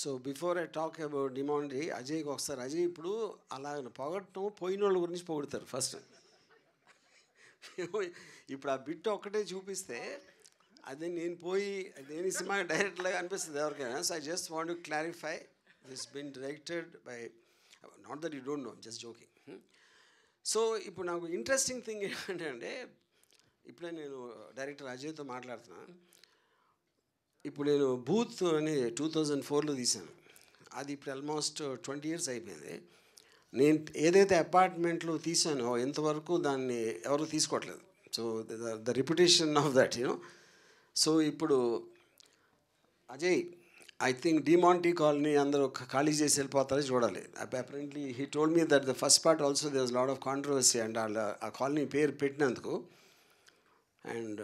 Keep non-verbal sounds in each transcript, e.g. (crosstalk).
So before I talk about Demonte అజయ్కి ఒకసారి అజయ్ ఇప్పుడు అలా పొగట్టడం పోయిన వాళ్ళ గురించి పొగుడతారు ఫస్ట్ (laughs) ఇప్పుడు ఆ బిట్ ఒక్కటే చూపిస్తే అదే నేను పోయి అదే సినిమా డైరెక్ట్గా అనిపిస్తుంది ఎవరికైనా so I just want to clarify this been directed by not that you don't know just joking so ఇప్పుడు నాకు ఇంట్రెస్టింగ్ థింగ్ ఏంటంటే ఇప్పుడే నేను డైరెక్టర్ అజయ్తో మాట్లాడుతున్నాను ఇప్పుడు నేను బూత్ అని టూ థౌజండ్ ఫోర్లో తీశాను అది ఇప్పుడు ఆల్మోస్ట్ ట్వంటీ ఇయర్స్ అయిపోయింది నేను ఏదైతే అపార్ట్మెంట్లో తీసానో ఎంతవరకు దాన్ని ఎవరు తీసుకోవట్లేదు so the reputation of that you know so ఇప్పుడు Ajay I think Demonte colony అందరూ ఖాళీ చేసి వెళ్ళిపోతారని చూడాలి apparently he told me that the first part also does lot of controversy and వాళ్ళ ఆ కాలనీ పేరు పెట్టినందుకు and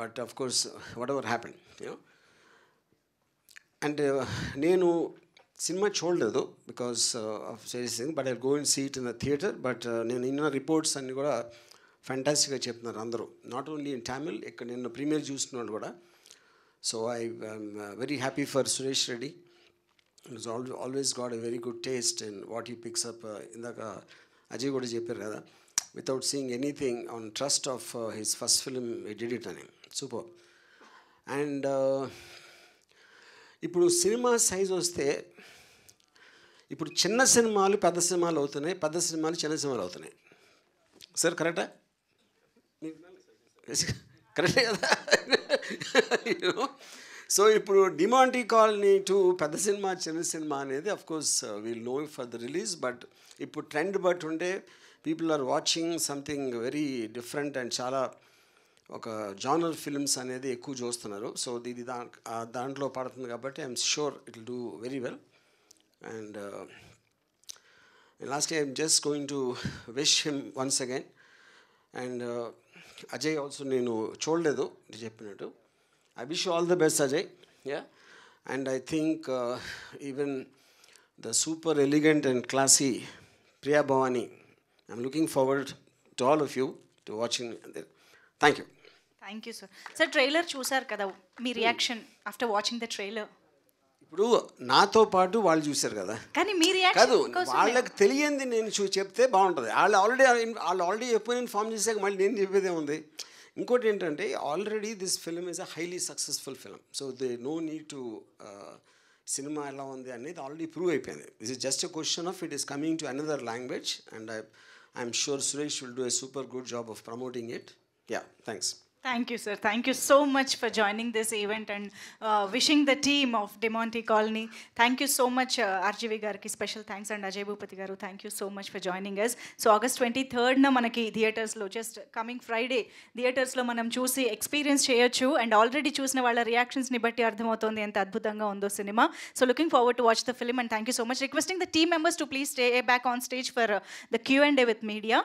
but of course whatever happen and నేను సినిమా చూడలేదు because of serious thing but I go in seat in the theatre but నేను ఇన్న reports అన్నీ కూడా ఫ్యాంటాసిక్గా చెప్తున్నారు అందరూ నాట్ ఓన్లీ ఇన్ టామిల్ ఇక్కడ నిన్న ప్రీమియర్ చూస్తున్నాడు కూడా so I very happy for Suresh Reddy it's always got a very good taste and what he picks up ఇందాక అజయ్ uh, కూడా చెప్పారు కదా without seeing anything on trust of his first film film, he అని super and ఇప్పుడు cinema size వస్తే ఇప్పుడు చిన్న సినిమాలు పెద్ద సినిమాలు అవుతున్నాయి పెద్ద సినిమాలు చిన్న సినిమాలు అవుతున్నాయి సార్ కరెక్టా కరెక్ట్ కదా సో ఇప్పుడు డిమాంటీ కాలనీ టు పెద్ద సినిమా చిన్న సినిమా అనేది of course we'll know for the release but ఇప్పుడు ట్రెండ్ బట్టి ఉండే people are watching something very different and చాలా ఒక జానల్ ఫిల్మ్స్ అనేది ఎక్కువ చూస్తున్నారు సో ఇది దా దాంట్లో పడుతుంది కాబట్టి I'm sure it will do very well and last I'm just going to wish him once again and Ajay also నేను చూడలేదు చెప్పినట్టు I wish all the best Ajay yeah and I think even the super elegant and classy Priya Bhavani I'm looking forward to all of you to watching thank you thank you sir sir trailer చూసారు కదా మీ reaction after watching the trailer ఇప్పుడు నాతో పాటు వాళ్ళు చూశారు కదా కానీ మీరు కాదు వాళ్ళకి తెలియంది నేను చెప్తే బాగుంటుంది వాళ్ళు ఆల్రెడీ వాళ్ళు ఆల్రెడీ ఎప్పుడు నేను ఫామ్ చేశాక మళ్ళీ నేను చెప్పేదే ఉంది ఇంకోటి ఏంటంటే already this film is a highly successful film so they no need to cinema ఎలా ఉంది అనేది ఆల్రెడీ ప్రూవ్ అయిపోయింది this is just a question of it is coming to another language and I I'm sure Suresh will do a super good job of promoting it. Yeah, thanks. Thank you sir thank you so much for joining this event and wishing the the of of colony thank you so much much, uh, గారికి special thanks and Ajay Bhupathi గారు thank you so much for joining us so August twenty థర్డ్న మనకి థియేటర్స్లో just coming Friday థియేటర్స్లో మనం చూసి experience చేయొచ్చు and already చూసిన వాళ్ళ రియాక్షన్స్ని బట్టి అర్థమవుతోంది ఎంత అద్భుతంగా ఉందో cinema so looking forward to watch the film and thank you so much requesting the team members to please stay back on stage for the Q and day with media